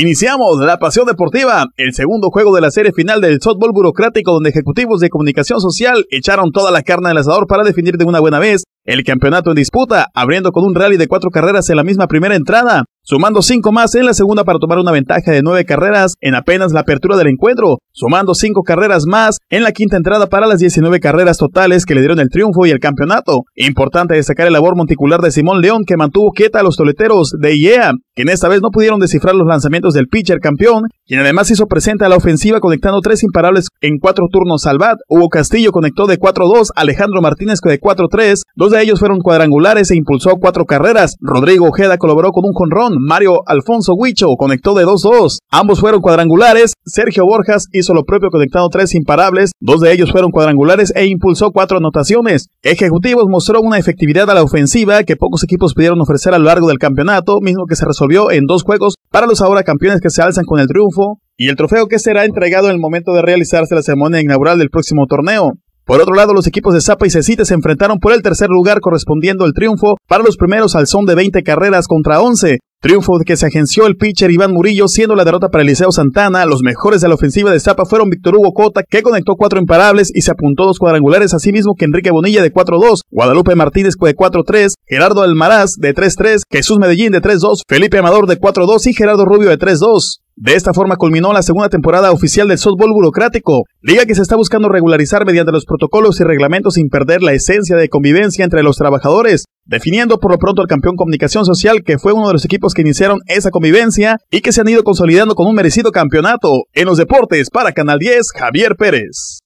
Iniciamos la pasión deportiva, el segundo juego de la serie final del softball burocrático donde ejecutivos de comunicación social echaron toda la carne al asador para definir de una buena vez el campeonato en disputa, abriendo con un rally de cuatro carreras en la misma primera entrada sumando cinco más en la segunda para tomar una ventaja de nueve carreras en apenas la apertura del encuentro, sumando cinco carreras más en la quinta entrada para las 19 carreras totales que le dieron el triunfo y el campeonato. Importante destacar el labor monticular de Simón León que mantuvo quieta a los toleteros de IEA, en esta vez no pudieron descifrar los lanzamientos del pitcher campeón, quien además hizo presente a la ofensiva conectando tres imparables en cuatro turnos al Bat. Hugo Castillo conectó de 4-2, Alejandro Martínez de 4-3, dos de ellos fueron cuadrangulares e impulsó cuatro carreras, Rodrigo Ojeda colaboró con un jonrón, Mario Alfonso Huicho conectó de 2-2. Ambos fueron cuadrangulares. Sergio Borjas hizo lo propio conectando tres imparables. Dos de ellos fueron cuadrangulares e impulsó cuatro anotaciones. Ejecutivos mostró una efectividad a la ofensiva que pocos equipos pudieron ofrecer a lo largo del campeonato, mismo que se resolvió en dos juegos para los ahora campeones que se alzan con el triunfo y el trofeo que será entregado en el momento de realizarse la ceremonia inaugural del próximo torneo. Por otro lado, los equipos de Zapa y Cecite se enfrentaron por el tercer lugar correspondiendo al triunfo para los primeros al son de 20 carreras contra 11. Triunfo que se agenció el pitcher Iván Murillo, siendo la derrota para Liceo Santana. Los mejores de la ofensiva de Zapa fueron Víctor Hugo Cota, que conectó cuatro imparables y se apuntó dos cuadrangulares, así mismo que Enrique Bonilla de 4-2, Guadalupe Martínez de 4-3, Gerardo Almaraz de 3-3, Jesús Medellín de 3-2, Felipe Amador de 4-2 y Gerardo Rubio de 3-2. De esta forma culminó la segunda temporada oficial del softball burocrático, liga que se está buscando regularizar mediante los protocolos y reglamentos sin perder la esencia de convivencia entre los trabajadores, definiendo por lo pronto al campeón Comunicación Social, que fue uno de los equipos que iniciaron esa convivencia y que se han ido consolidando con un merecido campeonato en los deportes para Canal 10, Javier Pérez.